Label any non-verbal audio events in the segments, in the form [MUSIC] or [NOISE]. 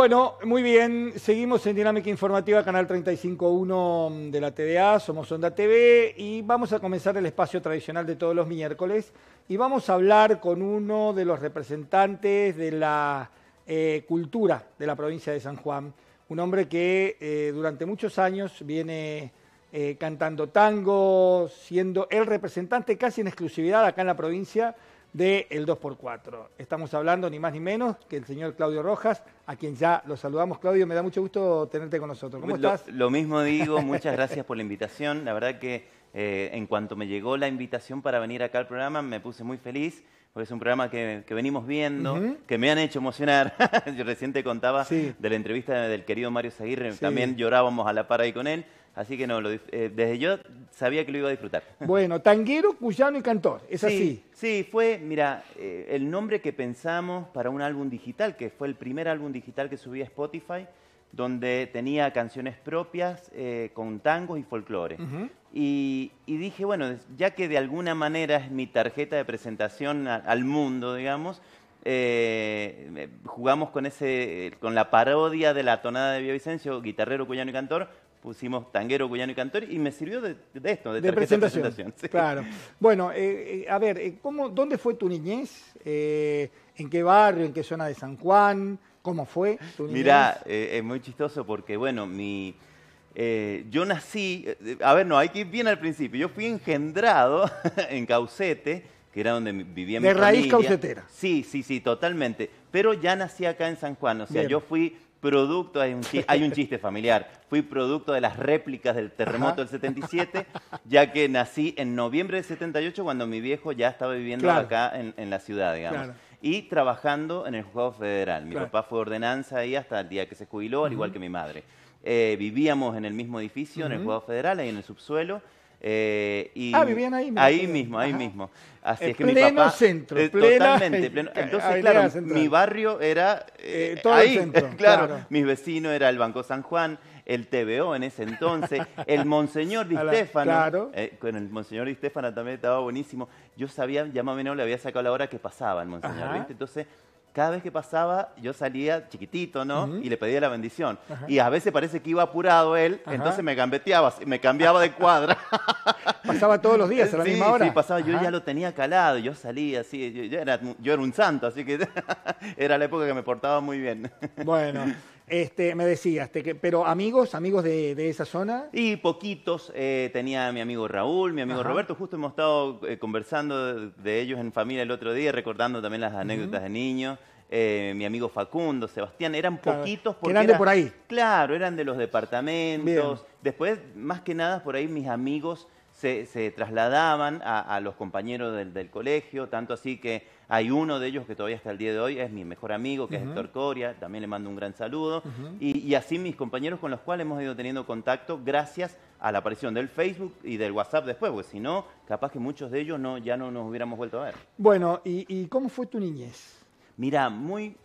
Bueno, muy bien, seguimos en Dinámica Informativa, Canal 35.1 de la TDA, somos Onda TV y vamos a comenzar el espacio tradicional de todos los miércoles y vamos a hablar con uno de los representantes de la eh, cultura de la provincia de San Juan, un hombre que eh, durante muchos años viene eh, cantando tango, siendo el representante casi en exclusividad acá en la provincia de El 2x4. Estamos hablando ni más ni menos que el señor Claudio Rojas, a quien ya lo saludamos. Claudio, me da mucho gusto tenerte con nosotros. ¿Cómo estás? Lo mismo digo, muchas gracias por la invitación. La verdad que eh, en cuanto me llegó la invitación para venir acá al programa, me puse muy feliz porque es un programa que, venimos viendo, que me han hecho emocionar. [LAUGHS] Yo recién te contaba de la entrevista del querido Mario Zaguirre, también llorábamos a la par ahí con él. Así que no, eh, desde yo sabía que lo iba a disfrutar. [LAUGHS] Bueno, tanguero, cuyano y cantor, es así. Sí, fue, mira, eh, el nombre que pensamos para un álbum digital, que fue el primer álbum digital que subí a Spotify, donde tenía canciones propias eh, con tangos y folclore. y, dije, bueno, ya que de alguna manera es mi tarjeta de presentación al mundo, digamos, eh, jugamos con, ese, con la parodia de la tonada de Vicencio, guitarrero, cuyano y cantor, pusimos tanguero, cuyano y cantor, y me sirvió de, esto, de, presentación. De presentación Claro. Bueno, eh, a ver, ¿cómo, ¿dónde fue tu niñez? ¿En qué barrio? ¿En qué zona de San Juan? ¿Cómo fue? Mira, eh, es muy chistoso porque, bueno, mi, eh, yo nací, eh, a ver, no, hay que ir bien al principio. Yo fui engendrado [LAUGHS] en Caucete, que era donde vivía mi De raíz caucetera. Sí, sí, sí, totalmente. Pero ya nací acá en San Juan, o sea, yo fui producto, hay un, chiste, familiar, fui producto de las réplicas del terremoto del 77, ya que nací en noviembre del 78 cuando mi viejo ya estaba viviendo acá en, en, la ciudad, digamos. Claro y trabajando en el juzgado federal. Mi papá fue ordenanza ahí hasta el día que se jubiló, al igual que mi madre. Eh, vivíamos en el mismo edificio, en el juzgado federal, ahí en el subsuelo. Eh, ah, vivían ahí mismo. Ahí mismo, ahí mismo. Así es que mi papá, centro, eh, totalmente. [LAUGHS] entonces, claro, mi barrio era todo ahí, el centro, [LAUGHS] claro, claro. Mis vecinos era el Banco San Juan, el TVO en ese entonces, el Monseñor Di [LAUGHS] Stefano. Eh, con el Monseñor Di Stefano también estaba buenísimo. Yo sabía, ya más menos le había sacado la hora que pasaba el Monseñor, Entonces cada vez que pasaba, yo salía chiquitito, ¿no? Y le pedía la bendición. Y a veces parece que iba apurado él, entonces me gambeteaba, me cambiaba de cuadra. [LAUGHS] pasaba todos los días a la misma hora. Sí, pasaba, yo ya lo tenía calado, yo salía así, yo, era, yo era un santo, así que [LAUGHS] era la época que me portaba muy bien. bueno, este, me decías, que, pero amigos, amigos de, esa zona. Y poquitos, eh, tenía mi amigo Raúl, mi amigo Roberto, justo hemos estado eh, conversando de, ellos en familia el otro día, recordando también las anécdotas de niños. Eh, mi amigo Facundo, Sebastián, eran poquitos porque... Eran de por ahí. Claro, eran de los departamentos. Después, más que nada, por ahí mis amigos se, trasladaban a, los compañeros del colegio, tanto así que hay uno de ellos que todavía hasta el día de hoy es mi mejor amigo, que es Héctor Coria, también le mando un gran saludo. y, así mis compañeros con los cuales hemos ido teniendo contacto gracias a la aparición del Facebook y del WhatsApp después, porque si no, capaz que muchos de ellos no, ya no nos hubiéramos vuelto a ver. Bueno, ¿y, cómo fue tu niñez? Mira, muy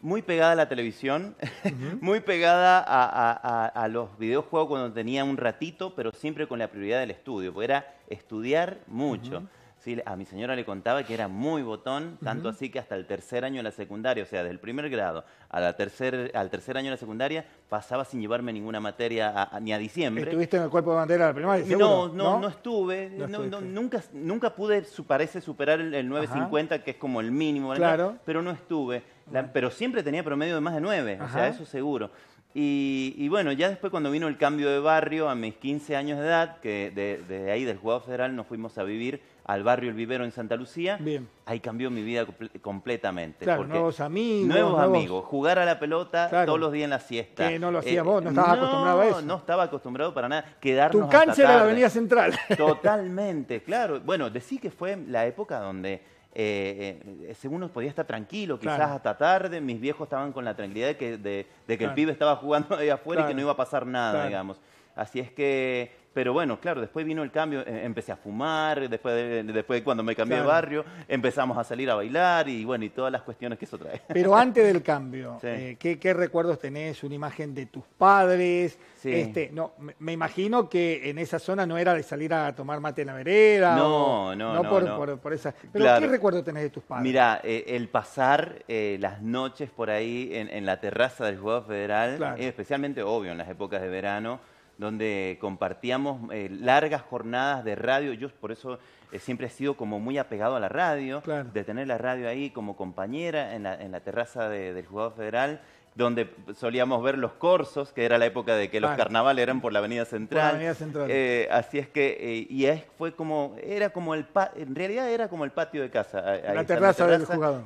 muy pegada a la televisión, [LAUGHS] muy pegada a, los videojuegos cuando tenía un ratito, pero siempre con la prioridad del estudio, porque era estudiar mucho. Sí, a mi señora le contaba que era muy botón, tanto así que hasta el tercer año de la secundaria, o sea, desde el primer grado a la tercer, al tercer año de la secundaria, pasaba sin llevarme ninguna materia ni a diciembre. ¿Estuviste en el cuerpo de bandera la primaria? No, no, no, no, estuve. nunca, nunca pude, parece, superar el, 950, que es como el mínimo, claro. pero no estuve. pero siempre tenía promedio de más de 9, o sea, eso seguro. Y, bueno, ya después cuando vino el cambio de barrio, a mis 15 años de edad, que desde de ahí del Juego Federal nos fuimos a vivir al barrio El Vivero en Santa Lucía, ahí cambió mi vida completamente. nuevos amigos. Nuevos, amigos, jugar a la pelota todos los días en la siesta. no lo hacías eh, vos, no estabas acostumbrado a eso. No estaba acostumbrado para nada. Quedarnos tu cáncer en la Avenida Central. [LAUGHS] [LAUGHS] Totalmente, claro. Bueno, decí que fue la época donde eh, eh, según uno podía estar tranquilo, quizás hasta tarde, mis viejos estaban con la tranquilidad de que, de, que el pibe estaba jugando [LAUGHS] ahí afuera y que no iba a pasar nada, digamos. Así es que, pero bueno, claro, después vino el cambio, eh, empecé a fumar, después después cuando me cambié de barrio, empezamos a salir a bailar y bueno, y todas las cuestiones que eso trae. Pero [LAUGHS] antes del cambio, eh, ¿qué, recuerdos tenés? ¿Una imagen de tus padres? Este, no, me, imagino que en esa zona no era de salir a tomar mate en la vereda. No, no, no, no, por, esa. Pero ¿qué recuerdo tenés de tus padres? Mira, eh, el pasar las noches por ahí en, la terraza del Juego Federal, es especialmente obvio en las épocas de verano, donde compartíamos eh, largas jornadas de radio. Yo por eso eh, siempre he sido como muy apegado a la radio, de tener la radio ahí como compañera en la, terraza del juzgado federal donde solíamos ver los corsos, que era la época de que los ah, carnavales eran por la Avenida Central. La Avenida Central. Eh, así es que, eh, y fue como, era como el, en realidad era como el patio de casa. la, terraza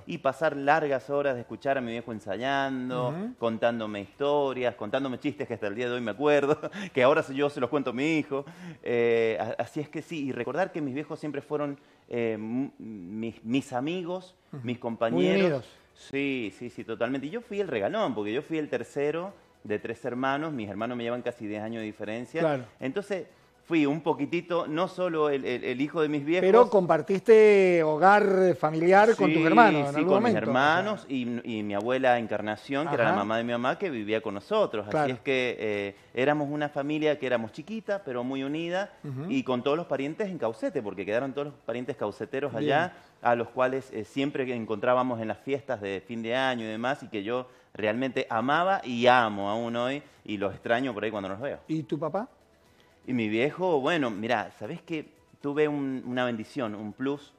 Y pasar largas horas de escuchar a mi viejo ensayando, contándome historias, contándome chistes que hasta el día de hoy me acuerdo, [LAUGHS] que ahora yo se los cuento a mi hijo. Eh, así es que sí, y recordar que mis viejos siempre fueron mis, amigos, mis compañeros. Sí, sí, sí, totalmente. Y yo fui el regalón, porque yo fui el tercero de tres hermanos, mis hermanos me llevan casi 10 años de diferencia. Claro. Entonces, fui un poquitito, no solo el, hijo de mis viejos. Pero compartiste hogar familiar con tus hermanos. En con mis hermanos y, mi abuela Encarnación, que era la mamá de mi mamá, que vivía con nosotros. Así es que eh, éramos una familia que éramos chiquita, pero muy unida, y con todos los parientes en Caucete, porque quedaron todos los parientes cauceteros allá, a los cuales eh, siempre encontrábamos en las fiestas de fin de año y demás, y que yo realmente amaba y amo aún hoy, y los extraño por ahí cuando los veo. ¿Y tu papá? Y mi viejo, bueno, mira, ¿sabes qué? Tuve una bendición, un plus,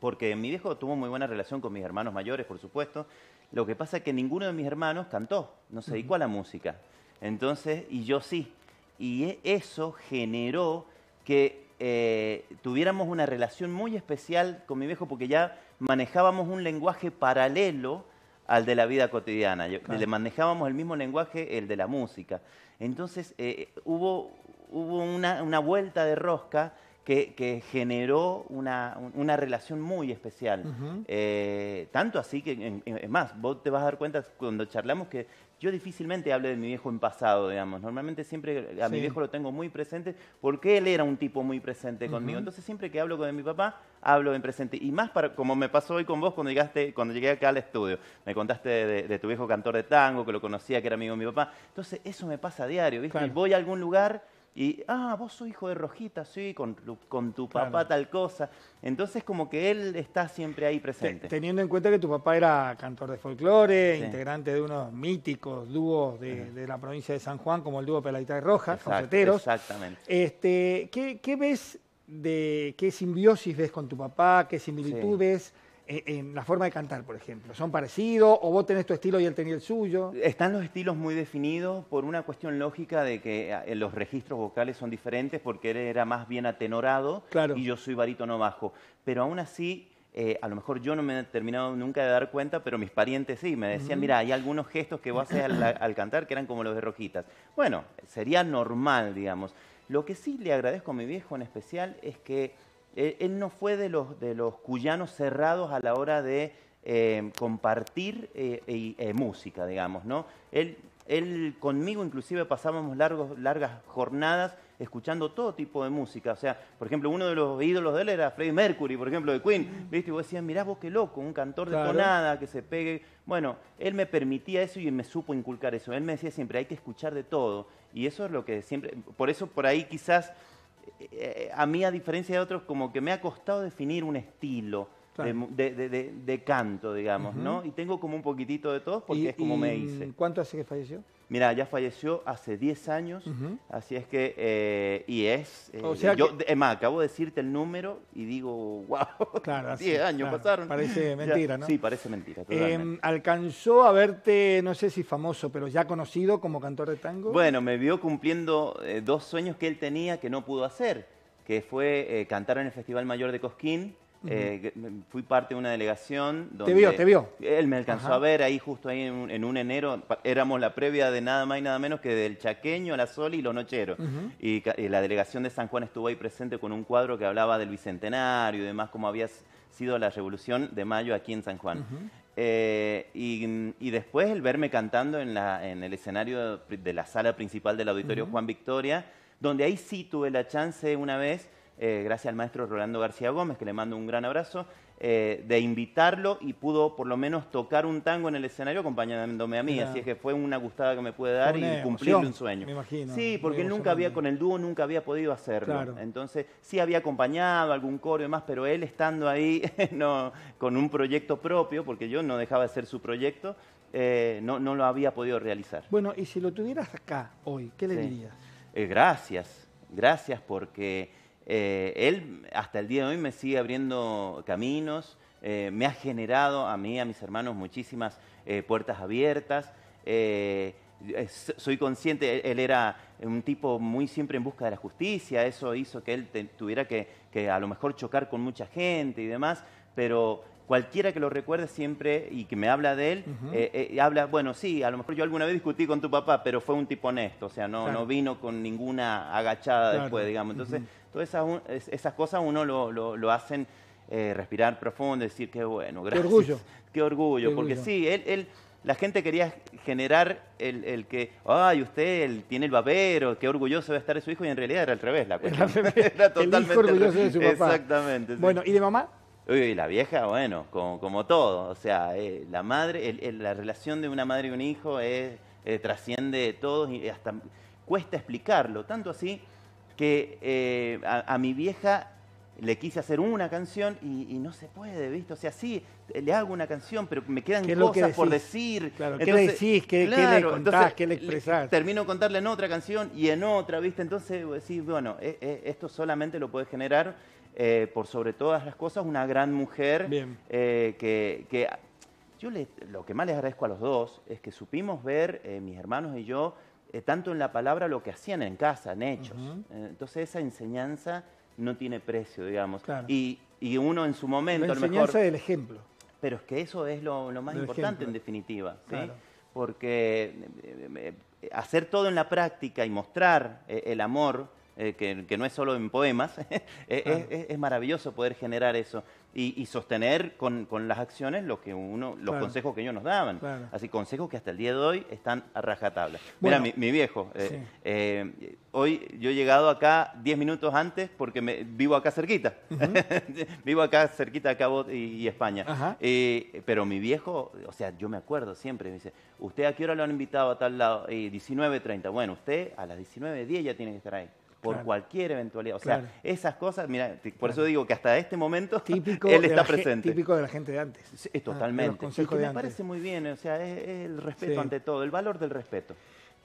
porque mi viejo tuvo muy buena relación con mis hermanos mayores, por supuesto. Lo que pasa es que ninguno de mis hermanos cantó, no se dedicó a la música. Entonces, y yo sí. Y e, eso generó que eh, tuviéramos una relación muy especial con mi viejo, porque ya manejábamos un lenguaje paralelo al de la vida cotidiana. Le manejábamos el mismo lenguaje, el de la música. Entonces eh, hubo hubo una, vuelta de rosca que, que, generó una, una, relación muy especial. Eh, tanto así que, es más, vos te vas a dar cuenta cuando charlamos que yo difícilmente hablo de mi viejo en pasado, digamos. Normalmente siempre a mi viejo lo tengo muy presente porque él era un tipo muy presente conmigo. Entonces siempre que hablo con mi papá, hablo en presente. Y más para, como me pasó hoy con vos cuando, llegaste, cuando llegué acá al estudio. Me contaste de, tu viejo cantor de tango, que lo conocía, que era amigo de mi papá. Entonces eso me pasa a diario, voy a algún lugar y, ah, vos sos hijo de Rojita, sí, con, con tu papá tal cosa. Entonces como que él está siempre ahí presente. Teniendo en cuenta que tu papá era cantor de folclore, integrante de unos míticos dúos de, de, la provincia de San Juan, como el dúo Peladita y Rojas, Exactamente. Este, ¿qué, ¿Qué ves de qué simbiosis ves con tu papá? ¿Qué similitudes...? Eh, en la forma de cantar, por ejemplo? ¿Son parecidos o vos tenés tu estilo y él tenía el suyo? Están los estilos muy definidos por una cuestión lógica de que eh, eh, los registros vocales son diferentes porque él era más bien atenorado y yo soy no bajo. Pero aún así, a lo mejor yo no me he terminado nunca de dar cuenta, pero mis parientes sí, me decían, mira, hay algunos gestos que vos haces al cantar que eran como los de Rojitas. Bueno, sería normal, digamos. Lo que sí le agradezco a mi viejo en especial es que él no fue de los, de los cuyanos cerrados a la hora de eh, compartir eh, eh, música, digamos, ¿no? Él, él conmigo inclusive pasábamos largas jornadas escuchando todo tipo de música. O sea, por ejemplo, uno de los ídolos de él era Freddie Mercury, por ejemplo, de Queen. ¿Viste? Y vos decías, mirá vos qué loco, un cantor de tonada que se pegue. Bueno, él me permitía eso y me supo inculcar eso. Él me decía siempre, hay que escuchar de todo. Y eso es lo que siempre... Por eso por ahí quizás eh, a mí, a diferencia de otros, como que me ha costado definir un estilo de, canto, digamos, ¿no? Y tengo como un poquitito de todo porque es como me hice. ¿Cuánto hace que falleció? Mira, ya falleció hace 10 años, así es que, eh, y es, eh, o sea yo, acabo de decirte el número y digo, wow, [LAUGHS] 10 años pasaron. Parece [LAUGHS] mentira, ¿no? Sí, parece mentira. Em, ¿Alcanzó a verte, no sé si famoso, pero ya conocido como cantor de tango? Bueno, me vio cumpliendo eh, dos sueños que él tenía que no pudo hacer, que fue cantar en el Festival Mayor de Cosquín, eh, fui parte de una delegación ¿Te vio, te vio? Él me alcanzó a ver ahí justo ahí en un, enero. Éramos la previa de nada más y nada menos que del Chaqueño, la Sol y los Nocheros. y, la delegación de San Juan estuvo ahí presente con un cuadro que hablaba del Bicentenario y demás, cómo había sido la Revolución de Mayo aquí en San Juan. Eh, y, después el verme cantando en, la, en, el escenario de la sala principal del auditorio Juan Victoria, donde ahí sí tuve la chance una vez eh, gracias al maestro Rolando García Gómez, que le mando un gran abrazo, eh, de invitarlo y pudo por lo menos tocar un tango en el escenario acompañándome a mí. Así es que fue una gustada que me puede dar y cumplir un sueño. Sí, porque él nunca había, con el dúo nunca había podido hacerlo. Entonces, sí había acompañado algún coro y demás, pero él estando ahí [LAUGHS] con un proyecto propio, porque yo no dejaba de ser su proyecto, eh, no, lo había podido realizar. Bueno, y si lo tuvieras acá hoy, ¿qué le dirías? gracias, gracias porque eh, él hasta el día de hoy me sigue abriendo caminos, eh, me ha generado a mí, a mis hermanos, muchísimas eh, puertas abiertas. soy consciente, él era un tipo muy siempre en busca de la justicia, eso hizo que él tuviera que, que a lo mejor chocar con mucha gente y demás, pero cualquiera que lo recuerde siempre y que me habla de él, eh, eh, habla, bueno, sí, a lo mejor yo alguna vez discutí con tu papá, pero fue un tipo honesto, o sea, no, no vino con ninguna agachada después, digamos. Entonces, todas esas, esas, cosas uno lo, lo, hacen eh, respirar profundo, decir, qué bueno, gracias. [LAUGHS] Qué orgullo. Qué orgullo, porque sí, él, él la gente quería generar el, que, ay, usted tiene el babero, qué orgulloso va a estar de su hijo, y en realidad era al revés la cuestión. [LAUGHS] Era, totalmente orgulloso de su papá. Exactamente. Bueno, ¿y de mamá? Uy, la vieja, bueno, como, todo, o sea, eh, la madre, la relación de una madre y un hijo es, eh, trasciende todo y hasta cuesta explicarlo, tanto así que eh, a, mi vieja le quise hacer una canción y, no se puede, ¿viste? O sea, sí, le hago una canción, pero me quedan cosas por decir. entonces, ¿qué le decís? ¿Qué, le contás? ¿Qué le expresás? termino contarle en otra canción y en otra, ¿viste? Entonces, decís, bueno, esto solamente lo puede generar eh, por sobre todas las cosas, una gran mujer eh, que, yo lo que más les agradezco a los dos es que supimos ver, eh, mis hermanos y yo, tanto en la palabra lo que hacían en casa, en hechos. entonces esa enseñanza no tiene precio, digamos. Y, uno en su momento... La enseñanza ejemplo. Pero es que eso es lo, más importante en definitiva, Porque hacer todo en la práctica y mostrar el amor eh, que, no es solo en poemas, [LAUGHS] eh, es, maravilloso poder generar eso y, sostener con, las acciones lo que uno, los consejos que ellos nos daban. Así, consejos que hasta el día de hoy están a rajatabla. Mira, mi, viejo, eh, hoy yo he llegado acá 10 minutos antes porque me, vivo acá cerquita. [LAUGHS] vivo acá cerquita acá Cabo y, y España. pero mi viejo, o sea, yo me acuerdo siempre, me dice, ¿usted a qué hora lo han invitado a tal lado? 19.30. Bueno, usted a las 19.10 ya tiene que estar ahí por cualquier eventualidad. O sea, esas cosas, mira, por eso digo que hasta este momento [LAUGHS] típico él está presente. Típico de la gente de antes. Ah, totalmente. me parece muy bien, o sea, es, el respeto ante todo, el valor del respeto.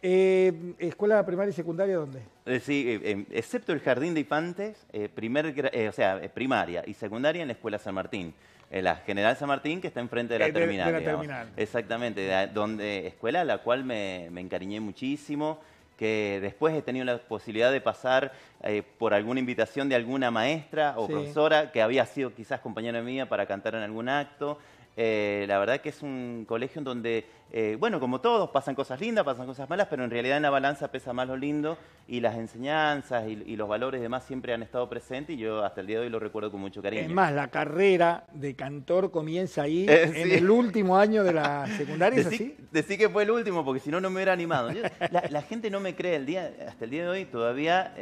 Eh, ¿Escuela primaria y secundaria dónde? Eh, sí, eh, excepto el jardín de infantes, primer, o sea, primaria y secundaria en la escuela San Martín. En la General San Martín, que está enfrente de la, terminal, de la terminal. Exactamente, donde escuela a la cual me, me encariñé muchísimo que después he tenido la posibilidad de pasar eh, por alguna invitación de alguna maestra o profesora que había sido quizás compañera mía para cantar en algún acto. Eh, la verdad que es un colegio en donde, eh, bueno, como todos, pasan cosas lindas, pasan cosas malas, pero en realidad en la balanza pesa más lo lindo y las enseñanzas y, los valores demás siempre han estado presentes y yo hasta el día de hoy lo recuerdo con mucho cariño. Es más, la carrera de cantor comienza ahí, eh, en el último año de la [LAUGHS] secundaria, ¿es así? Decí que fue el último, porque si no, no me hubiera animado. la, gente no me cree, el día, hasta el día de hoy todavía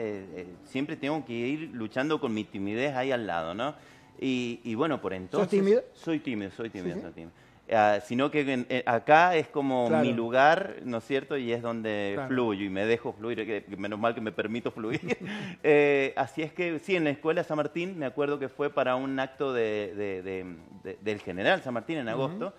siempre tengo que ir luchando con mi timidez ahí al lado, ¿no? Y, bueno, por entonces... ¿Sos tímido? Soy tímido, soy tímido, tímido. Ah, sino que eh, acá es como mi lugar, ¿no es cierto? Y es donde fluyo y me dejo fluir, menos mal que me permito fluir. [LAUGHS] Eh, así es que sí, en la escuela San Martín me acuerdo que fue para un acto de, del general San Martín en agosto.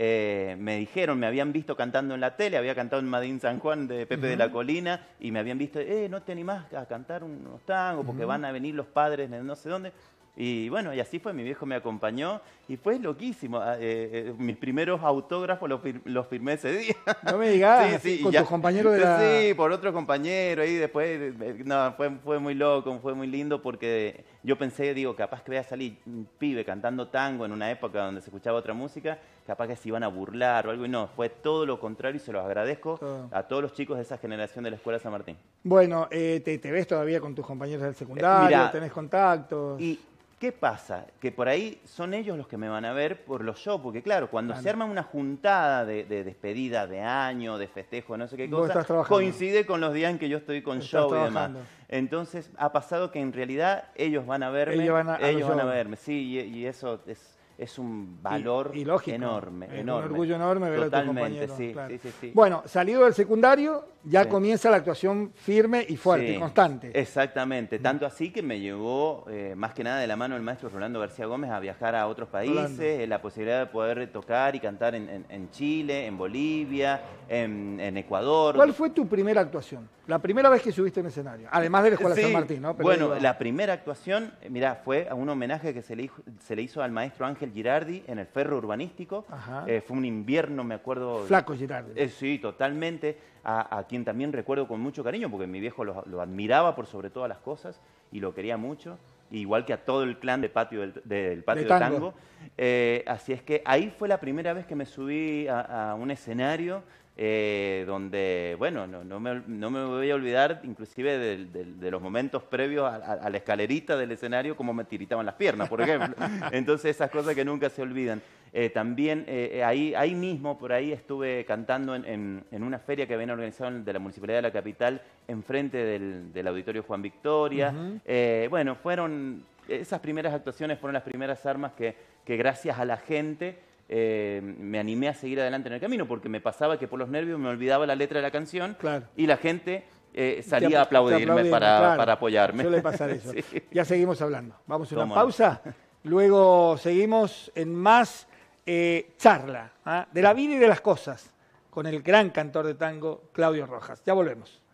Eh, me dijeron, me habían visto cantando en la tele, había cantado en Madín San Juan de Pepe de la Colina y me habían visto, eh, no te animás a cantar unos tangos porque van a venir los padres de no sé dónde. Y bueno, y así fue, mi viejo me acompañó y fue loquísimo. Ah, eh, eh, mis primeros autógrafos los, firmé ese día. No me digas, [LAUGHS] con tus compañeros de la... Sí, por otro compañero y después, eh, no, fue, fue muy loco, fue muy lindo porque yo pensé, digo, capaz que voy salir un mm, pibe cantando tango en una época donde se escuchaba otra música, capaz que se iban a burlar o algo y no, fue todo lo contrario y se los agradezco a todos los chicos de esa generación de la Escuela San Martín. Bueno, te, ves todavía con tus compañeros del secundario, tenés contactos. ¿Qué pasa? Que por ahí son ellos los que me van a ver por los shows, porque claro, cuando se arma una juntada de, despedida de año, de festejo, no sé qué cosa, coincide con los días en que yo estoy con show y demás. Entonces ha pasado que en realidad ellos van a verme, ellos van a, verme, sí, y eso es es un valor enorme, Un orgullo enorme ver Totalmente, sí, Bueno, salido del secundario, ya comienza la actuación firme y fuerte, y constante. Exactamente, tanto así que me llevó, eh, más que nada de la mano el maestro Rolando García Gómez a viajar a otros países, eh, la posibilidad de poder tocar y cantar en, Chile, en Bolivia, en, Ecuador. ¿Cuál fue tu primera actuación? La primera vez que subiste en escenario, además de la Escuela San Martín, ¿no? bueno, la primera actuación, eh, mira fue a un homenaje que se le hizo al maestro Ángel Girardi en el ferro urbanístico. Eh, fue un invierno, me acuerdo. Flaco Girardi. Eh, sí, totalmente. A, quien también recuerdo con mucho cariño, porque mi viejo lo, admiraba por sobre todas las cosas y lo quería mucho. Igual que a todo el clan de patio del, patio de tango. Eh, así es que ahí fue la primera vez que me subí a un escenario eh, donde, bueno, no, me, voy a olvidar inclusive de, los momentos previos a, la escalerita del escenario, como me tiritaban las piernas, por ejemplo. [LAUGHS] Entonces, esas cosas que nunca se olvidan. Eh, también eh, ahí, ahí mismo, por ahí, estuve cantando en, una feria que habían organizado de la Municipalidad de la Capital, enfrente del, del Auditorio Juan Victoria. bueno, fueron, esas primeras actuaciones fueron las primeras armas que gracias a la gente... Eh, me animé a seguir adelante en el camino, porque me pasaba que por los nervios me olvidaba la letra de la canción y la gente eh, salía a aplaudirme para, apoyarme. [LAUGHS] Ya seguimos hablando. Vamos a una pausa, luego seguimos en más eh, charla ¿ah? de la vida y de las cosas con el gran cantor de tango, Claudio Rojas. Ya volvemos.